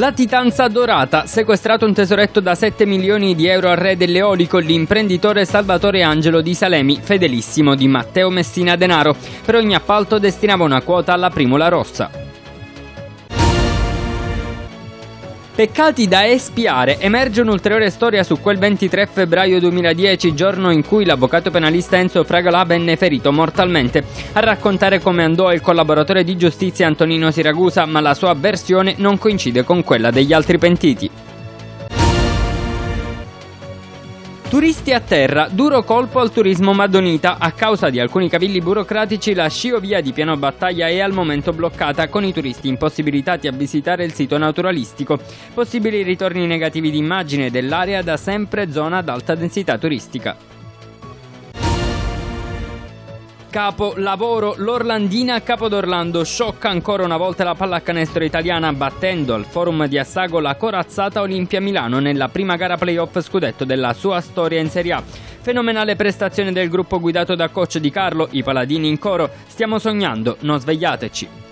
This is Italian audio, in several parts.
Latitanza dorata, sequestrato un tesoretto da 7 milioni di euro al re dell'eolico, l'imprenditore Salvatore Angelo di Salemi, fedelissimo di Matteo Messina Denaro. Per ogni appalto destinava una quota alla primula rossa. Peccati da espiare, emerge un'ulteriore storia su quel 23 febbraio 2010, giorno in cui l'avvocato penalista Enzo Fragalà venne ferito mortalmente. A raccontare come andò il collaboratore di giustizia Antonino Siragusa, ma la sua versione non coincide con quella degli altri pentiti. Turisti a terra, duro colpo al turismo madonita. A causa di alcuni cavilli burocratici, la sciovia di Piano Battaglia è al momento bloccata, con i turisti impossibilitati a visitare il sito naturalistico. Possibili ritorni negativi di immagine dell'area da sempre zona ad alta densità turistica. Capolavoro l'Orlandina a Capodorlando sciocca ancora una volta la pallacanestro italiana battendo al forum di Assago la corazzata Olimpia Milano nella prima gara playoff scudetto della sua storia in Serie A. Fenomenale prestazione del gruppo guidato da coach Di Carlo, i Paladini in coro. Stiamo sognando, non svegliateci.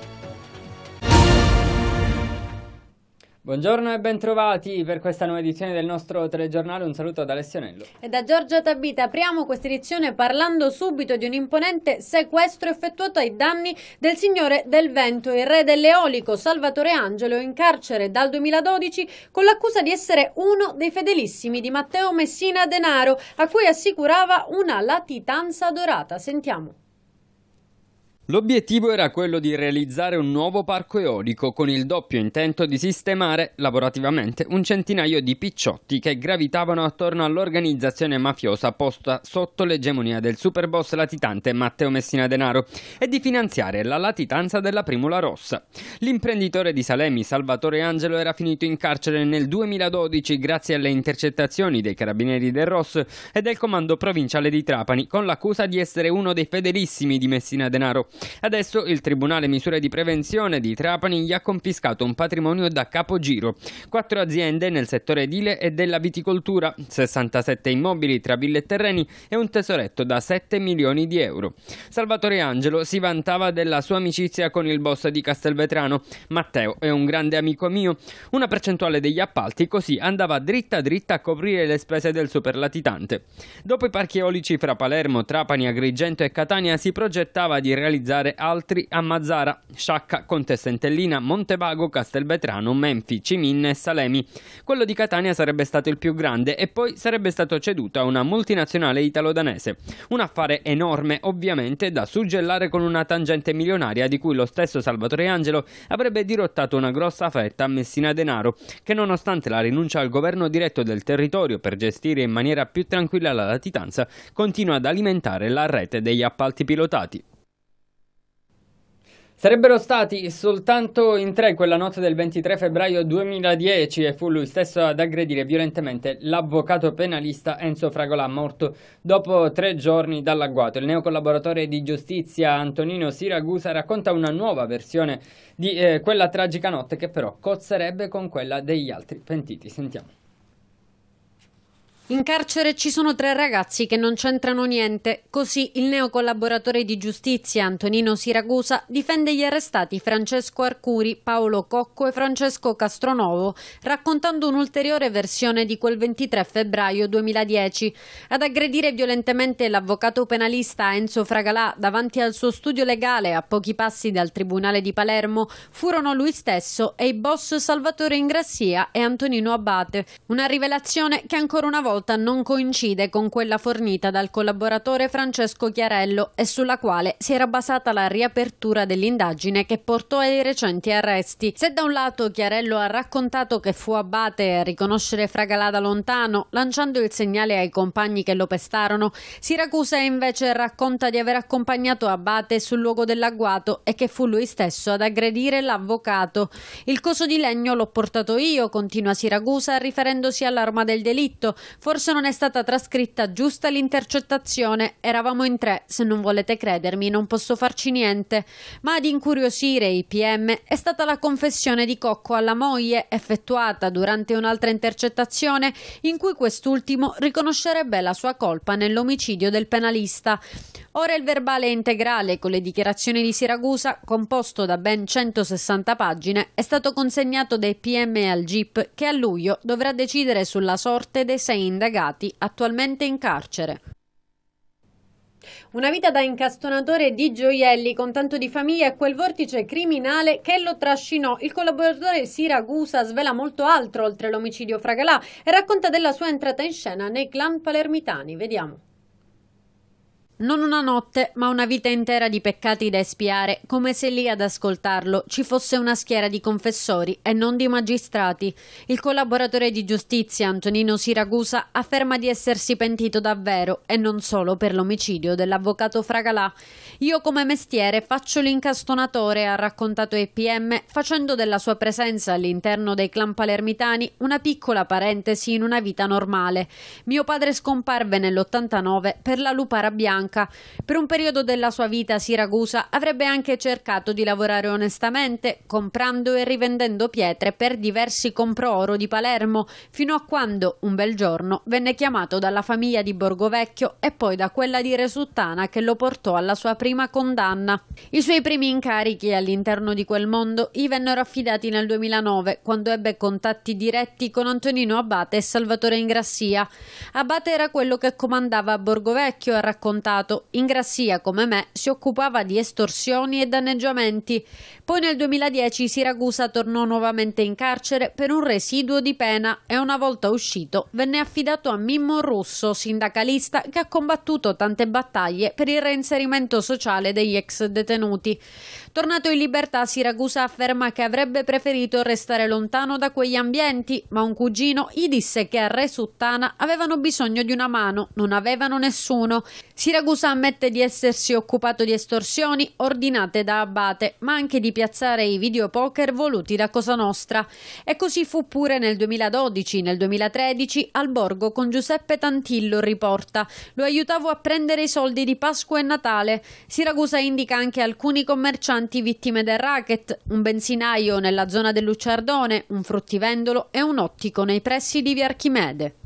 Buongiorno e bentrovati per questa nuova edizione del nostro telegiornale. Un saluto da Alessionello. E da Giorgia Tabita apriamo questa edizione parlando subito di un imponente sequestro effettuato ai danni del signore del vento, il re dell'eolico Salvatore Angelo, in carcere dal 2012 con l'accusa di essere uno dei fedelissimi di Matteo Messina Denaro, a cui assicurava una latitanza dorata. Sentiamo. L'obiettivo era quello di realizzare un nuovo parco eolico con il doppio intento di sistemare lavorativamente un centinaio di picciotti che gravitavano attorno all'organizzazione mafiosa posta sotto l'egemonia del superboss latitante Matteo Messina Denaro e di finanziare la latitanza della Primula Rossa. L'imprenditore di Salemi Salvatore Angelo era finito in carcere nel 2012 grazie alle intercettazioni dei carabinieri del Ross e del comando provinciale di Trapani con l'accusa di essere uno dei fedelissimi di Messina Denaro Adesso il Tribunale Misure di Prevenzione di Trapani gli ha confiscato un patrimonio da capogiro, quattro aziende nel settore edile e della viticoltura, 67 immobili tra ville e terreni e un tesoretto da 7 milioni di euro. Salvatore Angelo si vantava della sua amicizia con il boss di Castelvetrano. Matteo è un grande amico mio. Una percentuale degli appalti così andava dritta dritta a coprire le spese del superlatitante. Dopo i parchi eolici fra Palermo, Trapani, Agrigento e Catania si progettava di realizzare penalizzare altri a Mazzara, Sciacca, Contessa Entellina, Montevago, Castelvetrano, Menfi, Cimin e Salemi. Quello di Catania sarebbe stato il più grande e poi sarebbe stato ceduto a una multinazionale italo-danese. Un affare enorme, ovviamente, da suggellare con una tangente milionaria di cui lo stesso Salvatore Angelo avrebbe dirottato una grossa fetta a Messina Denaro, che nonostante la rinuncia al governo diretto del territorio per gestire in maniera più tranquilla la latitanza, continua ad alimentare la rete degli appalti pilotati. Sarebbero stati soltanto in tre quella notte del 23 febbraio 2010 e fu lui stesso ad aggredire violentemente l'avvocato penalista Enzo Fragolà, morto dopo tre giorni dall'agguato. Il neocollaboratore di giustizia Antonino Siragusa racconta una nuova versione di eh, quella tragica notte che però cozzerebbe con quella degli altri pentiti. Sentiamo. In carcere ci sono tre ragazzi che non c'entrano niente, così il neocollaboratore di giustizia Antonino Siragusa difende gli arrestati Francesco Arcuri, Paolo Cocco e Francesco Castronovo, raccontando un'ulteriore versione di quel 23 febbraio 2010. Ad aggredire violentemente l'avvocato penalista Enzo Fragalà davanti al suo studio legale a pochi passi dal Tribunale di Palermo furono lui stesso e i boss Salvatore Ingrassia e Antonino Abate, una rivelazione che ancora una volta rotta non coincide con quella fornita dal collaboratore Francesco Chiarello e sulla quale si era basata la riapertura dell'indagine che portò ai recenti arresti. Se da un lato Chiarello ha raccontato che fu abate a riconoscere Fragalà da lontano, lanciando il segnale ai compagni che lo pestarono, Siracusa invece racconta di aver accompagnato Abate sul luogo dell'agguato e che fu lui stesso ad aggredire l'avvocato. Il coso di legno l'ho portato io, continua Siracusa riferendosi all'arma del delitto. Forse non è stata trascritta giusta l'intercettazione. Eravamo in tre, se non volete credermi non posso farci niente. Ma ad incuriosire i PM è stata la confessione di Cocco alla moglie, effettuata durante un'altra intercettazione, in cui quest'ultimo riconoscerebbe la sua colpa nell'omicidio del penalista. Ora il verbale integrale con le dichiarazioni di Siragusa, composto da ben 160 pagine, è stato consegnato dai PM al GIP che a luglio dovrà decidere sulla sorte dei sei indagati attualmente in carcere. Una vita da incastonatore di gioielli con tanto di famiglia e quel vortice criminale che lo trascinò. Il collaboratore Siragusa svela molto altro oltre l'omicidio Fragalà e racconta della sua entrata in scena nei clan palermitani. Vediamo. Non una notte, ma una vita intera di peccati da espiare, come se lì ad ascoltarlo ci fosse una schiera di confessori e non di magistrati. Il collaboratore di giustizia Antonino Siragusa afferma di essersi pentito davvero e non solo per l'omicidio dell'avvocato Fragalà. Io come mestiere faccio l'incastonatore, ha raccontato EPM, facendo della sua presenza all'interno dei clan palermitani una piccola parentesi in una vita normale. Mio padre scomparve nell'89 per la lupara bianca Casablanca. Per un periodo della sua vita a Siracusa avrebbe anche cercato di lavorare onestamente, comprando e rivendendo pietre per diversi comprooro di Palermo, fino a quando, un bel giorno, venne chiamato dalla famiglia di Borgovecchio e poi da quella di Resuttana che lo portò alla sua prima condanna. I suoi primi incarichi all'interno di quel mondo gli vennero affidati nel 2009, quando ebbe contatti diretti con Antonino Abate e Salvatore Ingrassia. Abate era quello che comandava a Borgovecchio e raccontava Stato, in Grassia come me si occupava di estorsioni e danneggiamenti. Poi nel 2010 Siracusa tornò nuovamente in carcere per un residuo di pena e una volta uscito venne affidato a Mimmo Russo, sindacalista che ha combattuto tante battaglie per il reinserimento sociale degli ex detenuti. Tornato in libertà Siracusa afferma che avrebbe preferito restare lontano da quegli ambienti, ma un cugino gli disse che a Re Suttana avevano bisogno di una mano, non avevano nessuno. Siracusa Ragusa ammette di essersi occupato di estorsioni ordinate da Abate, ma anche di piazzare i videopoker voluti da Cosa Nostra. E così fu pure nel 2012, nel 2013, al Borgo con Giuseppe Tantillo, riporta. Lo aiutavo a prendere i soldi di Pasqua e Natale. Siragusa indica anche alcuni commercianti vittime del racket, un benzinaio nella zona del Lucciardone, un fruttivendolo e un ottico nei pressi di Via Archimede.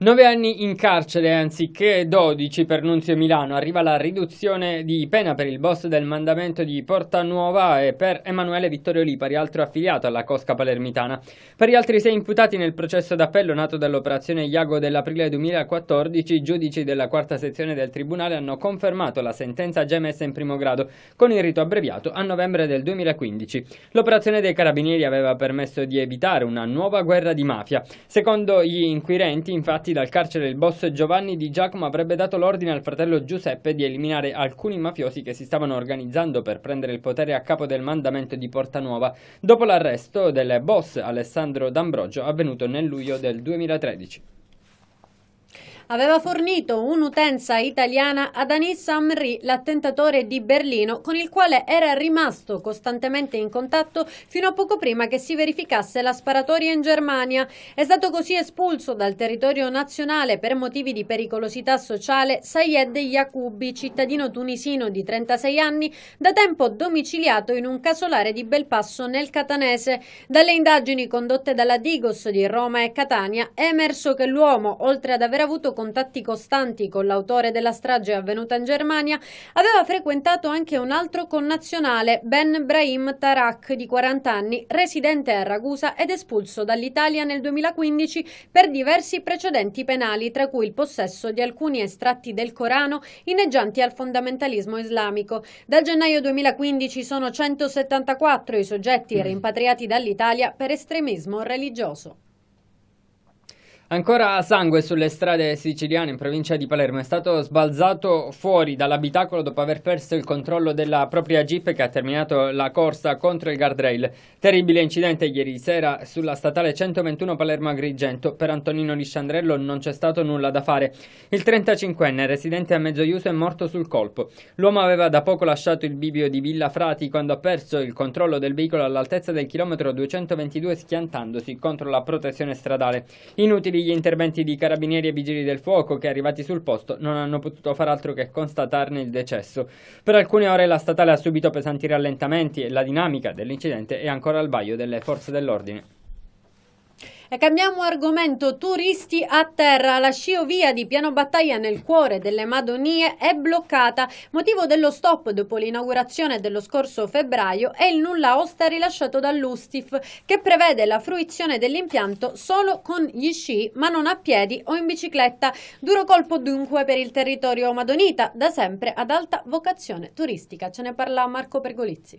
Nove anni in carcere anziché 12 per Nunzio Milano, arriva la riduzione di pena per il boss del mandamento di Porta Nuova e per Emanuele Vittorio Lipari, altro affiliato alla Cosca Palermitana. Per gli altri sei imputati nel processo d'appello nato dall'operazione Iago dell'aprile 2014, i giudici della quarta sezione del Tribunale hanno confermato la sentenza già emessa in primo grado, con il rito abbreviato a novembre del 2015. L'operazione dei carabinieri aveva permesso di evitare una nuova guerra di mafia. Secondo gli inquirenti, infatti, Liberati dal carcere il boss Giovanni Di Giacomo avrebbe dato l'ordine al fratello Giuseppe di eliminare alcuni mafiosi che si stavano organizzando per prendere il potere a capo del mandamento di Porta Nuova dopo l'arresto del boss Alessandro D'Ambrogio avvenuto nel luglio del 2013 aveva fornito un'utenza italiana ad Anis Amri, l'attentatore di Berlino, con il quale era rimasto costantemente in contatto fino a poco prima che si verificasse la sparatoria in Germania. È stato così espulso dal territorio nazionale per motivi di pericolosità sociale Sayed Yacoubi, cittadino tunisino di 36 anni, da tempo domiciliato in un casolare di Belpasso nel Catanese. Dalle indagini condotte dalla Digos di Roma e Catania è emerso che l'uomo, oltre ad aver avuto contatti costanti con l'autore della strage avvenuta in Germania, aveva frequentato anche un altro connazionale, Ben Brahim Tarak, di 40 anni, residente a Ragusa ed espulso dall'Italia nel 2015 per diversi precedenti penali, tra cui il possesso di alcuni estratti del Corano inneggianti al fondamentalismo islamico. Dal gennaio 2015 sono 174 i soggetti mm. rimpatriati dall'Italia per estremismo religioso. Ancora sangue sulle strade siciliane in provincia di Palermo è stato sbalzato fuori dall'abitacolo dopo aver perso il controllo della propria jeep che ha terminato la corsa contro il guardrail. Terribile incidente ieri sera sulla statale 121 Palermo Agrigento. Per Antonino Lisciandrello non c'è stato nulla da fare. Il 35enne residente a Mezzoiuso è morto sul colpo. L'uomo aveva da poco lasciato il bivio di Villa Frati quando ha perso il controllo del veicolo all'altezza del chilometro 222 schiantandosi contro la protezione stradale. Inutili Nonostante gli interventi di carabinieri e vigili del fuoco che arrivati sul posto non hanno potuto far altro che constatarne il decesso. Per alcune ore la statale ha subito pesanti rallentamenti e la dinamica dell'incidente è ancora al baio delle forze dell'ordine. E cambiamo argomento, turisti a terra, la sciovia di Piano Battaglia nel cuore delle Madonie è bloccata, motivo dello stop dopo l'inaugurazione dello scorso febbraio è il nulla osta rilasciato dall'Ustif che prevede la fruizione dell'impianto solo con gli sci ma non a piedi o in bicicletta, duro colpo dunque per il territorio madonita, da sempre ad alta vocazione turistica, ce ne parla Marco Pergolizzi.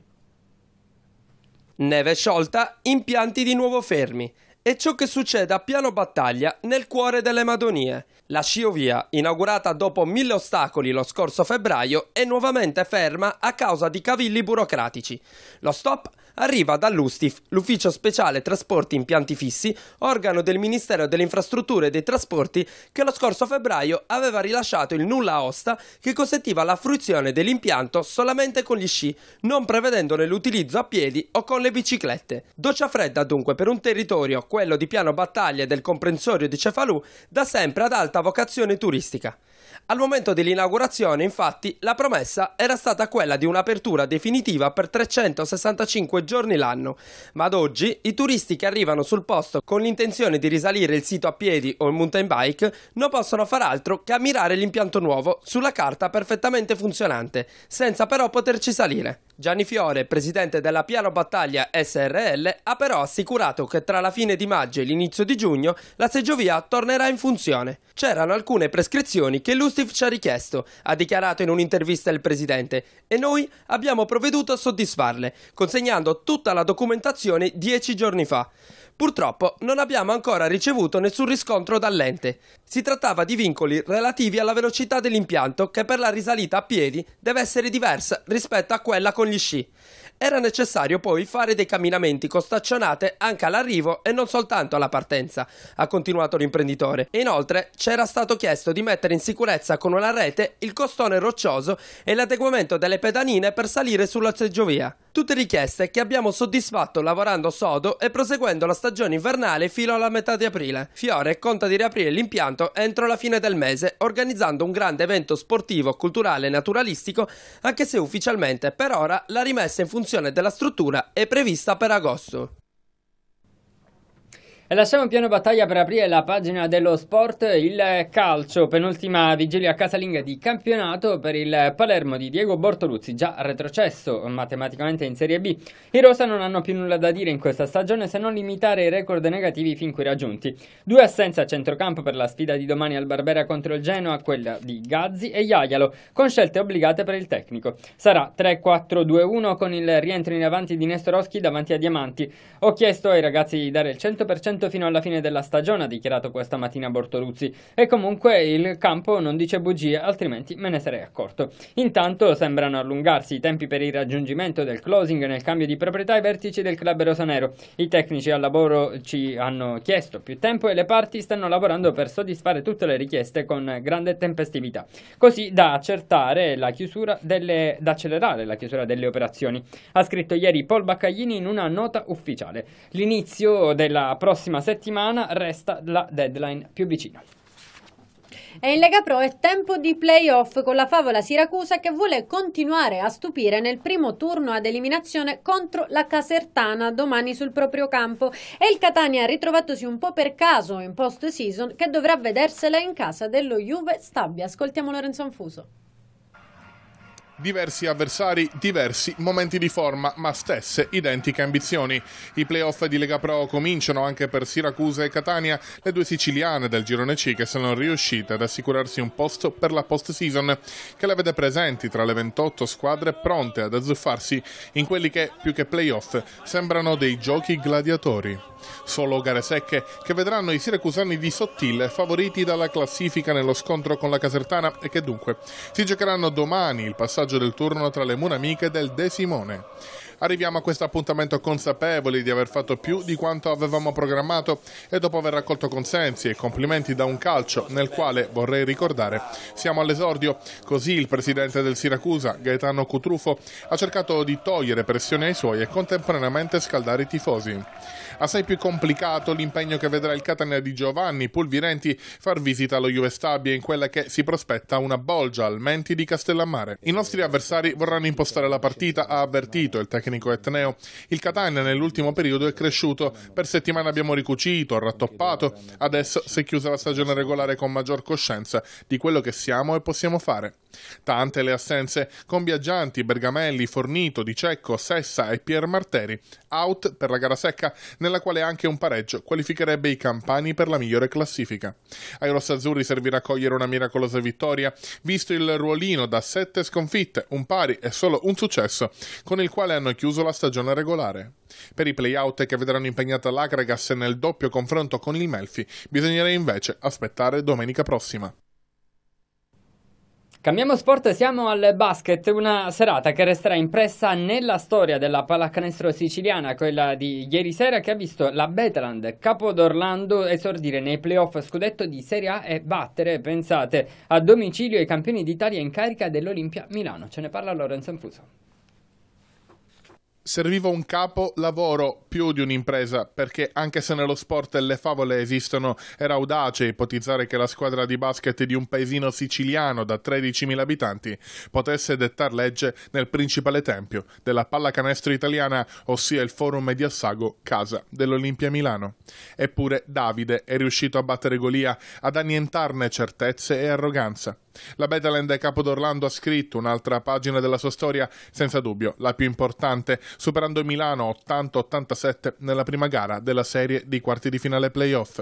Neve sciolta, impianti di nuovo fermi è ciò che succede a Piano Battaglia nel cuore delle Madonie. La sciovia, inaugurata dopo mille ostacoli lo scorso febbraio, è nuovamente ferma a causa di cavilli burocratici. Lo stop arriva dall'USTIF, l'Ufficio Speciale Trasporti Impianti Fissi, organo del Ministero delle Infrastrutture e dei Trasporti, che lo scorso febbraio aveva rilasciato il nulla osta che consentiva la fruizione dell'impianto solamente con gli sci, non prevedendone l'utilizzo a piedi o con le biciclette. Doccia fredda dunque per un territorio, quello di Piano Battaglia e del comprensorio di Cefalù, da sempre ad alta vocazione turistica. Al momento dell'inaugurazione, infatti, la promessa era stata quella di un'apertura definitiva per 365 giorni l'anno, ma ad oggi i turisti che arrivano sul posto con l'intenzione di risalire il sito a piedi o in mountain bike non possono far altro che ammirare l'impianto nuovo sulla carta perfettamente funzionante, senza però poterci salire. Gianni Fiore, presidente della Piano Battaglia SRL, ha però assicurato che tra la fine di maggio e l'inizio di giugno la seggiovia tornerà in funzione. C'erano alcune prescrizioni che l'Ustif ci ha richiesto, ha dichiarato in un'intervista il presidente, e noi abbiamo provveduto a soddisfarle, consegnando tutta la documentazione dieci giorni fa. Purtroppo non abbiamo ancora ricevuto nessun riscontro dall'ente. Si trattava di vincoli relativi alla velocità dell'impianto che per la risalita a piedi deve essere diversa rispetto a quella con gli sci. Era necessario poi fare dei camminamenti con staccionate anche all'arrivo e non soltanto alla partenza, ha continuato l'imprenditore. E inoltre c'era stato chiesto di mettere in sicurezza con una rete il costone roccioso e l'adeguamento delle pedanine per salire sulla seggiovia. Tutte richieste che abbiamo soddisfatto lavorando sodo e proseguendo la stagione stagione invernale fino alla metà di aprile. Fiore conta di riaprire l'impianto entro la fine del mese, organizzando un grande evento sportivo, culturale e naturalistico, anche se ufficialmente per ora la rimessa in funzione della struttura è prevista per agosto. E lasciamo in piano battaglia per aprire la pagina dello sport, il calcio, penultima vigilia casalinga di campionato per il Palermo di Diego Bortoluzzi, già retrocesso matematicamente in Serie B. I Rosa non hanno più nulla da dire in questa stagione se non limitare i record negativi fin qui raggiunti. Due assenze a centrocampo per la sfida di domani al Barbera contro il Genoa, quella di Gazzi e Iaialo, con scelte obbligate per il tecnico. Sarà 3-4-2-1 con il rientro in avanti di Nestoroschi davanti a Diamanti. Ho chiesto ai ragazzi di dare il 100% appunto fino alla fine della stagione, ha dichiarato questa mattina Bortoluzzi. E comunque il campo non dice bugie, altrimenti me ne sarei accorto. Intanto sembrano allungarsi i tempi per il raggiungimento del closing nel cambio di proprietà ai vertici del club rosanero. I tecnici al lavoro ci hanno chiesto più tempo e le parti stanno lavorando per soddisfare tutte le richieste con grande tempestività, così da accertare la chiusura delle, da accelerare la chiusura delle operazioni. Ha scritto ieri Paul Baccaglini in una nota ufficiale. L'inizio della prossima prossima settimana resta la deadline più vicina. E in Lega Pro è tempo di playoff con la favola Siracusa che vuole continuare a stupire nel primo turno ad eliminazione contro la Casertana domani sul proprio campo e il Catania ritrovatosi un po' per caso in post season che dovrà vedersela in casa dello Juve Stabia. Ascoltiamo Lorenzo Anfuso diversi avversari, diversi momenti di forma, ma stesse identiche ambizioni. I playoff di Lega Pro cominciano anche per Siracusa e Catania, le due siciliane del girone C che sono riuscite ad assicurarsi un posto per la post-season, che le vede presenti tra le 28 squadre pronte ad azzuffarsi in quelli che, più che playoff, sembrano dei giochi gladiatori. Solo gare secche che vedranno i siracusani di Sottile favoriti dalla classifica nello scontro con la Casertana e che dunque si giocheranno domani il passaggio del turno tra le munamiche del De Simone. Arriviamo a questo appuntamento consapevoli di aver fatto più di quanto avevamo programmato e dopo aver raccolto consensi e complimenti da un calcio nel quale, vorrei ricordare, siamo all'esordio. Così il presidente del Siracusa, Gaetano Cutrufo, ha cercato di togliere pressione ai suoi e contemporaneamente scaldare i tifosi. Assai più complicato l'impegno che vedrà il Catania di Giovanni, Pulvirenti far visita allo Juve Stabia in quella che si prospetta una bolgia al Menti di Castellammare. I nostri avversari vorranno impostare la partita, ha avvertito il tecnico etneo. Il Catania nell'ultimo periodo è cresciuto, per settimane abbiamo ricucito, rattoppato, adesso si è chiusa la stagione regolare con maggior coscienza di quello che siamo e possiamo fare. Tante le assenze con Biaggianti, Bergamelli, Fornito, Di Cecco, Sessa e Pier Marteri, out per la gara secca nel nella quale anche un pareggio qualificherebbe i campani per la migliore classifica. Ai rossazzurri servirà cogliere una miracolosa vittoria, visto il ruolino da sette sconfitte, un pari e solo un successo, con il quale hanno chiuso la stagione regolare. Per i playout che vedranno impegnata l'Agragas nel doppio confronto con il Melfi, bisognerà invece aspettare domenica prossima. Cambiamo sport siamo al basket, una serata che resterà impressa nella storia della pallacanestro siciliana, quella di ieri sera che ha visto la Betland capo d'Orlando esordire nei playoff scudetto di Serie A e battere, pensate, a domicilio i campioni d'Italia in carica dell'Olimpia Milano. Ce ne parla Lorenzo Infuso. Serviva un capo lavoro più di un'impresa, perché anche se nello sport le favole esistono, era audace ipotizzare che la squadra di basket di un paesino siciliano da 13.000 abitanti potesse dettar legge nel principale tempio della pallacanestro italiana, ossia il Forum di Assago, casa dell'Olimpia Milano. Eppure Davide è riuscito a battere Golia, ad annientarne certezze e arroganza. La Betaland Capo d'Orlando ha scritto un'altra pagina della sua storia, senza dubbio la più importante, superando Milano 80-87 nella prima gara della serie di quarti di finale playoff.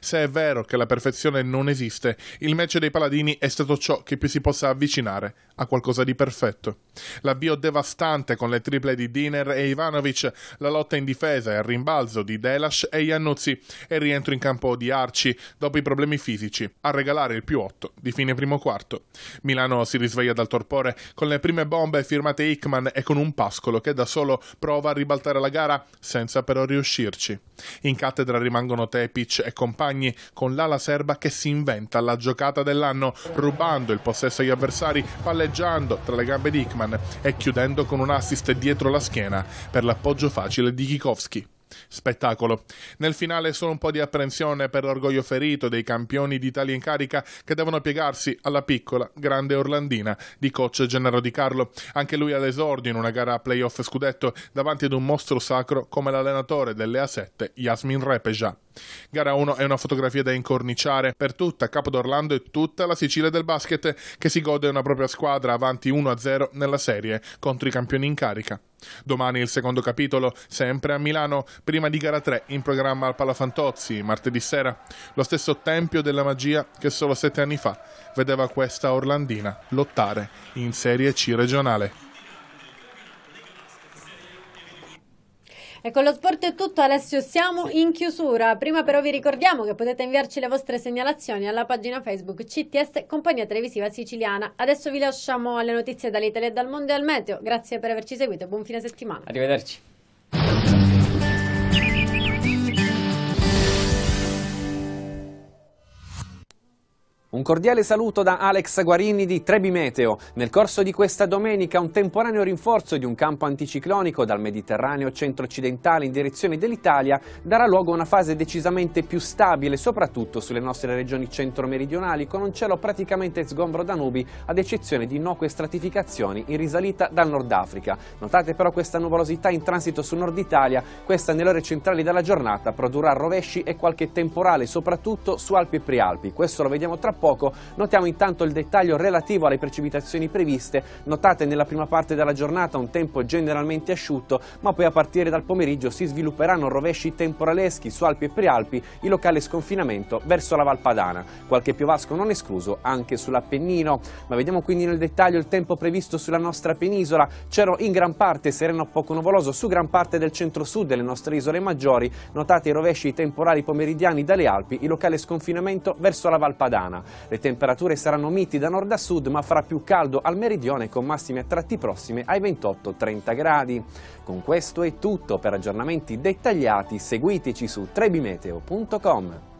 Se è vero che la perfezione non esiste, il match dei Paladini è stato ciò che più si possa avvicinare a qualcosa di perfetto. L'avvio devastante con le triple di Diner e Ivanovic, la lotta in difesa e il rimbalzo di Delash e Iannuzzi e il rientro in campo di Arci dopo i problemi fisici, a regalare il più 8 di fine primo quarto. Milano si risveglia dal torpore con le prime bombe firmate Hickman e con un pascolo che da solo prova a ribaltare la gara senza però riuscirci. In cattedra rimangono Tepic e compagni con l'ala serba che si inventa la giocata dell'anno rubando il possesso agli avversari palleggiando tra le gambe di Hickman e chiudendo con un assist dietro la schiena per l'appoggio facile di Kikowski spettacolo. Nel finale solo un po' di apprensione per l'orgoglio ferito dei campioni d'Italia in carica che devono piegarsi alla piccola grande Orlandina di coach Gennaro Di Carlo. Anche lui all'esordio in una gara playoff scudetto davanti ad un mostro sacro come l'allenatore delle A7 Yasmin Repeja. Gara 1 è una fotografia da incorniciare per tutta Capo d'Orlando e tutta la Sicilia del basket che si gode una propria squadra avanti 1-0 nella serie contro i campioni in carica. Domani il secondo capitolo, sempre a Milano, prima di gara 3 in programma al Palafantozzi, martedì sera. Lo stesso Tempio della Magia che solo sette anni fa vedeva questa Orlandina lottare in Serie C regionale. E con lo sport è tutto, Alessio, siamo in chiusura. Prima però vi ricordiamo che potete inviarci le vostre segnalazioni alla pagina Facebook CTS Compagnia Televisiva Siciliana. Adesso vi lasciamo alle notizie dall'Italia e dal mondo e al meteo. Grazie per averci seguito, buon fine settimana. Arrivederci. Un cordiale saluto da Alex Guarini di Trebimeteo. Nel corso di questa domenica un temporaneo rinforzo di un campo anticiclonico dal Mediterraneo centro-occidentale in direzione dell'Italia darà luogo a una fase decisamente più stabile, soprattutto sulle nostre regioni centro-meridionali, con un cielo praticamente sgombro da nubi, ad eccezione di innocue stratificazioni in risalita dal Nord Africa. Notate però questa nuvolosità in transito sul Nord Italia, questa nelle ore centrali della giornata produrrà rovesci e qualche temporale, soprattutto su Alpi e Prealpi. Questo lo vediamo tra poco poco. Notiamo intanto il dettaglio relativo alle precipitazioni previste, notate nella prima parte della giornata un tempo generalmente asciutto, ma poi a partire dal pomeriggio si svilupperanno rovesci temporaleschi su Alpi e Prealpi, il locale sconfinamento verso la Valpadana. Qualche piovasco non escluso anche sull'Appennino. Ma vediamo quindi nel dettaglio il tempo previsto sulla nostra penisola. C'ero in gran parte sereno poco nuvoloso su gran parte del centro-sud delle nostre isole maggiori. Notate i rovesci temporali pomeridiani dalle Alpi, il locale sconfinamento verso la Valpadana. Le temperature saranno miti da nord a sud, ma farà più caldo al meridione con massime a tratti prossime ai 28-30 gradi. Con questo è tutto. Per aggiornamenti dettagliati seguiteci su trebimeteo.com.